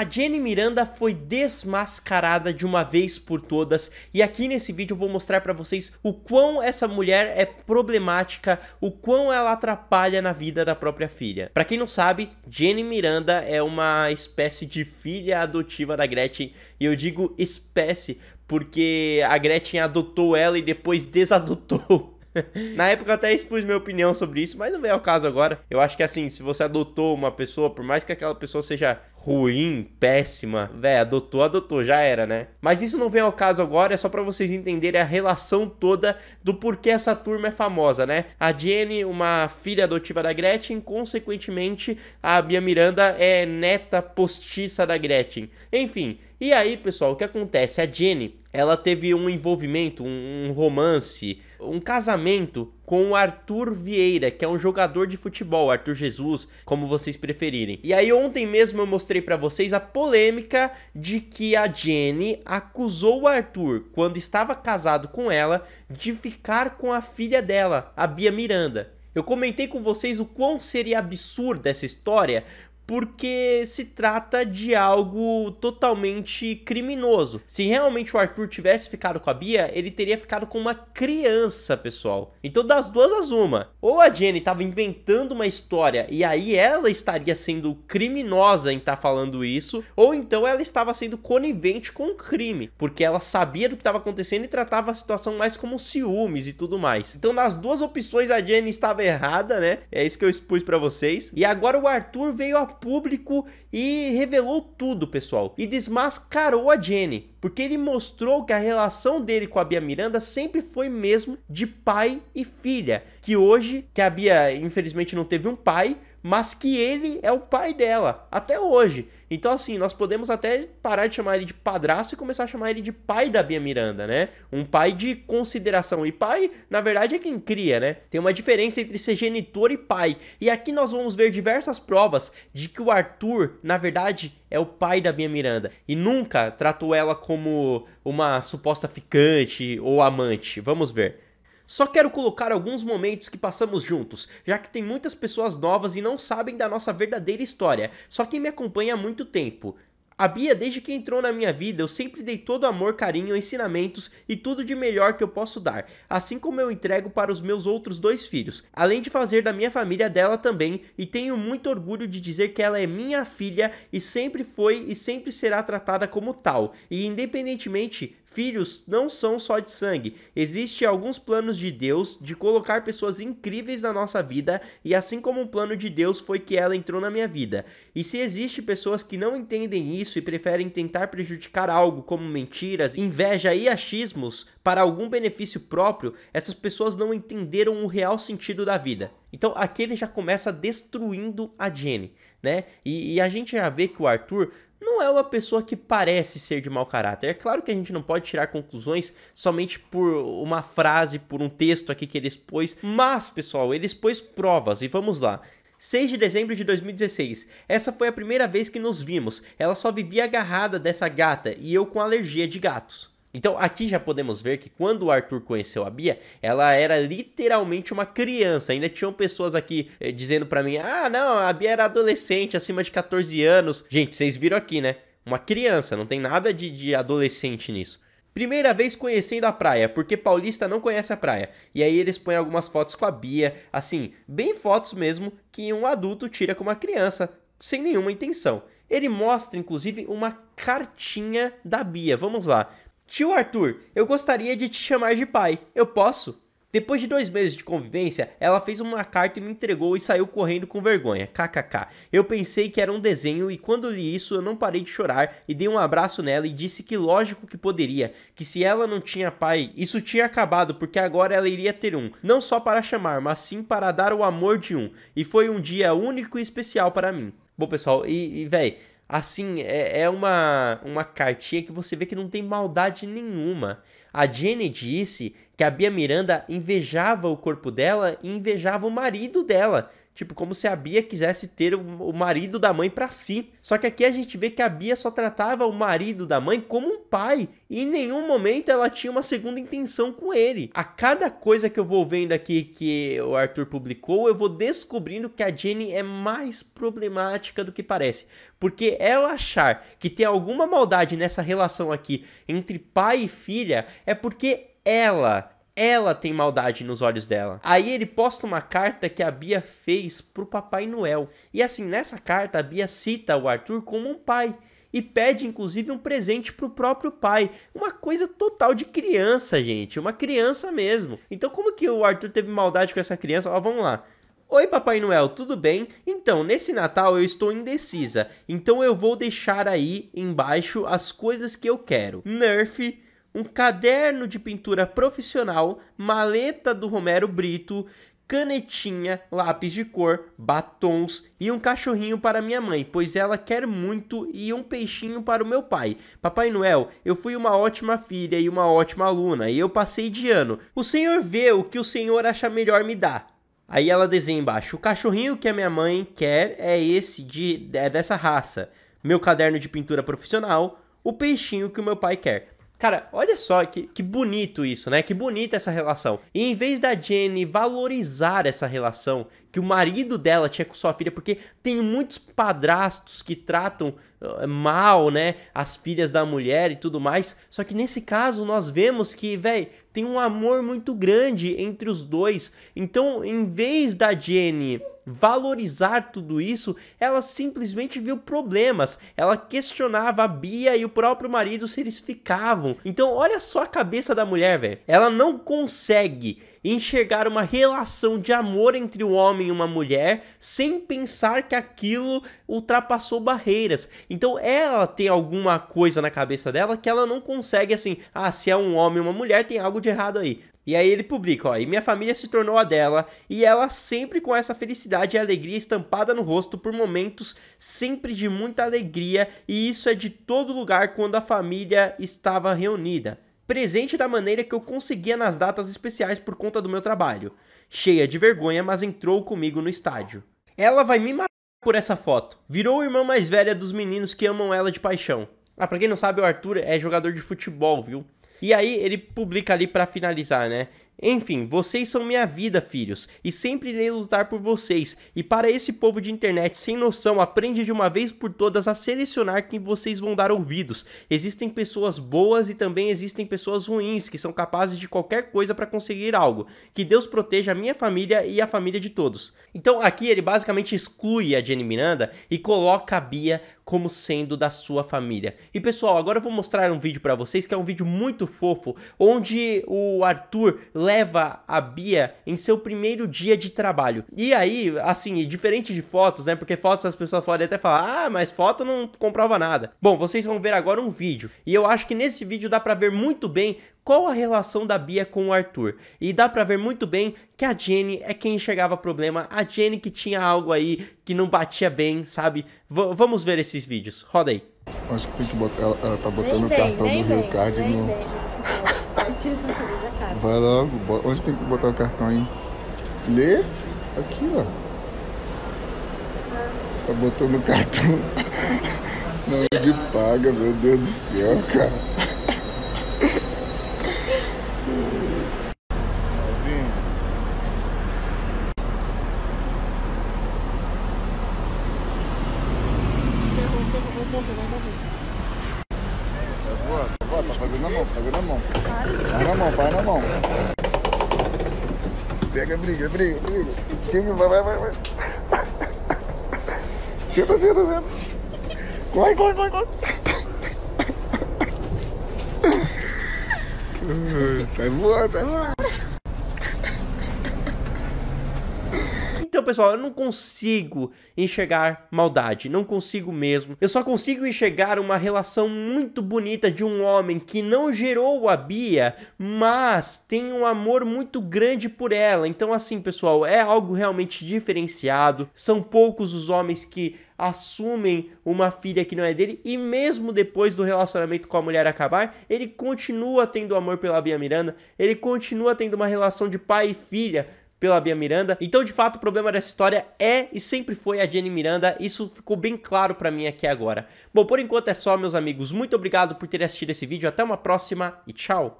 A Jenny Miranda foi desmascarada de uma vez por todas e aqui nesse vídeo eu vou mostrar para vocês o quão essa mulher é problemática, o quão ela atrapalha na vida da própria filha. Para quem não sabe, Jenny Miranda é uma espécie de filha adotiva da Gretchen e eu digo espécie porque a Gretchen adotou ela e depois desadotou. Na época eu até expus minha opinião sobre isso, mas não é ao caso agora. Eu acho que assim, se você adotou uma pessoa, por mais que aquela pessoa seja ruim, péssima. Véi, adotou, adotou, já era, né? Mas isso não vem ao caso agora, é só para vocês entenderem a relação toda do porquê essa turma é famosa, né? A Jenny, uma filha adotiva da Gretchen, consequentemente, a Bia Miranda é neta postiça da Gretchen. Enfim, e aí, pessoal, o que acontece? A Jenny ela teve um envolvimento, um romance, um casamento com o Arthur Vieira, que é um jogador de futebol, Arthur Jesus, como vocês preferirem. E aí ontem mesmo eu mostrei para vocês a polêmica de que a Jenny acusou o Arthur, quando estava casado com ela, de ficar com a filha dela, a Bia Miranda. Eu comentei com vocês o quão seria absurda essa história, porque se trata de algo totalmente criminoso. Se realmente o Arthur tivesse ficado com a Bia, ele teria ficado com uma criança, pessoal. Então, das duas às uma, ou a Jenny estava inventando uma história e aí ela estaria sendo criminosa em estar tá falando isso, ou então ela estava sendo conivente com o crime, porque ela sabia do que estava acontecendo e tratava a situação mais como ciúmes e tudo mais. Então, nas duas opções, a Jenny estava errada, né? É isso que eu expus para vocês. E agora o Arthur veio a público e revelou tudo, pessoal. E desmascarou a Jenny porque ele mostrou que a relação dele com a Bia Miranda sempre foi mesmo de pai e filha, que hoje, que a Bia infelizmente não teve um pai, mas que ele é o pai dela, até hoje. Então, assim, nós podemos até parar de chamar ele de padrasto e começar a chamar ele de pai da Bia Miranda, né? Um pai de consideração. E pai, na verdade, é quem cria, né? Tem uma diferença entre ser genitor e pai. E aqui nós vamos ver diversas provas de que o Arthur, na verdade, é o pai da minha Miranda e nunca tratou ela como uma suposta ficante ou amante. Vamos ver. Só quero colocar alguns momentos que passamos juntos, já que tem muitas pessoas novas e não sabem da nossa verdadeira história, só quem me acompanha há muito tempo. A Bia, desde que entrou na minha vida, eu sempre dei todo amor, carinho, ensinamentos e tudo de melhor que eu posso dar, assim como eu entrego para os meus outros dois filhos, além de fazer da minha família dela também, e tenho muito orgulho de dizer que ela é minha filha e sempre foi e sempre será tratada como tal, e independentemente Filhos não são só de sangue. Existem alguns planos de Deus de colocar pessoas incríveis na nossa vida, e assim como o plano de Deus foi que ela entrou na minha vida. E se existem pessoas que não entendem isso e preferem tentar prejudicar algo como mentiras, inveja e achismos para algum benefício próprio, essas pessoas não entenderam o real sentido da vida. Então aqui ele já começa destruindo a Jenny, né? E, e a gente já vê que o Arthur é uma pessoa que parece ser de mau caráter. É claro que a gente não pode tirar conclusões somente por uma frase, por um texto aqui que ele expôs, mas, pessoal, ele expôs provas e vamos lá. 6 de dezembro de 2016. Essa foi a primeira vez que nos vimos. Ela só vivia agarrada dessa gata e eu com alergia de gatos. Então aqui já podemos ver que quando o Arthur conheceu a Bia, ela era literalmente uma criança. Ainda tinham pessoas aqui eh, dizendo para mim: "Ah, não, a Bia era adolescente, acima de 14 anos". Gente, vocês viram aqui, né? Uma criança, não tem nada de, de adolescente nisso. Primeira vez conhecendo a praia, porque paulista não conhece a praia. E aí eles põem algumas fotos com a Bia, assim, bem fotos mesmo que um adulto tira com uma criança, sem nenhuma intenção. Ele mostra inclusive uma cartinha da Bia. Vamos lá. Tio Arthur, eu gostaria de te chamar de pai. Eu posso? Depois de dois meses de convivência, ela fez uma carta e me entregou e saiu correndo com vergonha. KKK. Eu pensei que era um desenho e quando li isso eu não parei de chorar e dei um abraço nela e disse que lógico que poderia, que se ela não tinha pai, isso tinha acabado porque agora ela iria ter um, não só para chamar, mas sim para dar o amor de um. E foi um dia único e especial para mim. Bom, pessoal, e, e véi, Assim, é, é uma, uma cartinha que você vê que não tem maldade nenhuma. A Jenny disse que a Bia Miranda invejava o corpo dela e invejava o marido dela, Tipo, como se a Bia quisesse ter o marido da mãe para si. Só que aqui a gente vê que a Bia só tratava o marido da mãe como um pai. E em nenhum momento ela tinha uma segunda intenção com ele. A cada coisa que eu vou vendo aqui que o Arthur publicou, eu vou descobrindo que a Jenny é mais problemática do que parece. Porque ela achar que tem alguma maldade nessa relação aqui entre pai e filha é porque ela ela tem maldade nos olhos dela. Aí ele posta uma carta que a Bia fez pro Papai Noel. E assim, nessa carta a Bia cita o Arthur como um pai e pede inclusive um presente pro próprio pai. Uma coisa total de criança, gente, uma criança mesmo. Então como que o Arthur teve maldade com essa criança? Ó, vamos lá. Oi, Papai Noel, tudo bem? Então, nesse Natal eu estou indecisa, então eu vou deixar aí embaixo as coisas que eu quero. Nerf, um caderno de pintura profissional, maleta do Romero Brito, canetinha, lápis de cor, batons e um cachorrinho para minha mãe, pois ela quer muito, e um peixinho para o meu pai. Papai Noel, eu fui uma ótima filha e uma ótima aluna, e eu passei de ano. O senhor vê o que o senhor acha melhor me dar. Aí ela desenha embaixo: o cachorrinho que a minha mãe quer é esse, de, é dessa raça. Meu caderno de pintura profissional, o peixinho que o meu pai quer. Cara, olha só que, que bonito isso, né? Que bonita essa relação. E em vez da Jenny valorizar essa relação que o marido dela tinha com sua filha, porque tem muitos padrastos que tratam eh, mal, né? As filhas da mulher e tudo mais. Só que nesse caso nós vemos que, velho, tem um amor muito grande entre os dois. Então, em vez da Jenny valorizar tudo isso, ela simplesmente viu problemas. Ela questionava a Bia e o próprio marido se eles ficavam. Então, olha só a cabeça da mulher, velho. Ela não consegue enxergar uma relação de amor entre um homem e uma mulher sem pensar que aquilo ultrapassou barreiras. Então ela tem alguma coisa na cabeça dela que ela não consegue assim, ah, se é um homem e uma mulher tem algo de errado aí. E aí ele publica, ó, e minha família se tornou a dela, e ela sempre com essa felicidade e alegria estampada no rosto por momentos sempre de muita alegria, e isso é de todo lugar quando a família estava reunida presente da maneira que eu conseguia nas datas especiais por conta do meu trabalho. Cheia de vergonha, mas entrou comigo no estádio. Ela vai me matar por essa foto. Virou a irmã mais velha dos meninos que amam ela de paixão. Ah, pra quem não sabe, o Arthur é jogador de futebol, viu? E aí ele publica ali para finalizar, né? Enfim, vocês são minha vida, filhos, e sempre irei lutar por vocês. E para esse povo de internet sem noção, aprende de uma vez por todas a selecionar quem vocês vão dar ouvidos. Existem pessoas boas e também existem pessoas ruins que são capazes de qualquer coisa para conseguir algo. Que Deus proteja a minha família e a família de todos. Então aqui ele basicamente exclui a Jenny Miranda e coloca a Bia como sendo da sua família. E pessoal, agora eu vou mostrar um vídeo para vocês que é um vídeo muito fofo, onde o Arthur leva leva a Bia em seu primeiro dia de trabalho. E aí, assim, diferente de fotos, né? Porque fotos as pessoas podem até falar, ah, mas foto não comprova nada. Bom, vocês vão ver agora um vídeo. E eu acho que nesse vídeo dá para ver muito bem qual a relação da Bia com o Arthur. E dá para ver muito bem que a Jenny é quem enxergava problema, a Jenny que tinha algo aí que não batia bem, sabe? V vamos ver esses vídeos. Roda aí. Acho que tem que botar, ela, ela tá botando o cartão do Rio Card no. cara. Vai logo. Onde tem que botar o cartão, hein? Lê? Aqui, ó. Tá botando o cartão. Não de paga, meu Deus do céu, cara. briga, briga, briga, briga. Time, vai, vai, vai, vai. Senta, senta, senta. Corre, corre, corre, corre. sai voando, sai voando. pessoal, eu não consigo enxergar maldade, não consigo mesmo. Eu só consigo enxergar uma relação muito bonita de um homem que não gerou a Bia, mas tem um amor muito grande por ela. Então, assim, pessoal, é algo realmente diferenciado. São poucos os homens que assumem uma filha que não é dele e mesmo depois do relacionamento com a mulher acabar, ele continua tendo amor pela Bia Miranda, ele continua tendo uma relação de pai e filha, pela Bia Miranda. Então, de fato, o problema dessa história é e sempre foi a Jenny Miranda. Isso ficou bem claro para mim aqui agora. Bom, por enquanto é só, meus amigos. Muito obrigado por terem assistido esse vídeo. Até uma próxima e tchau!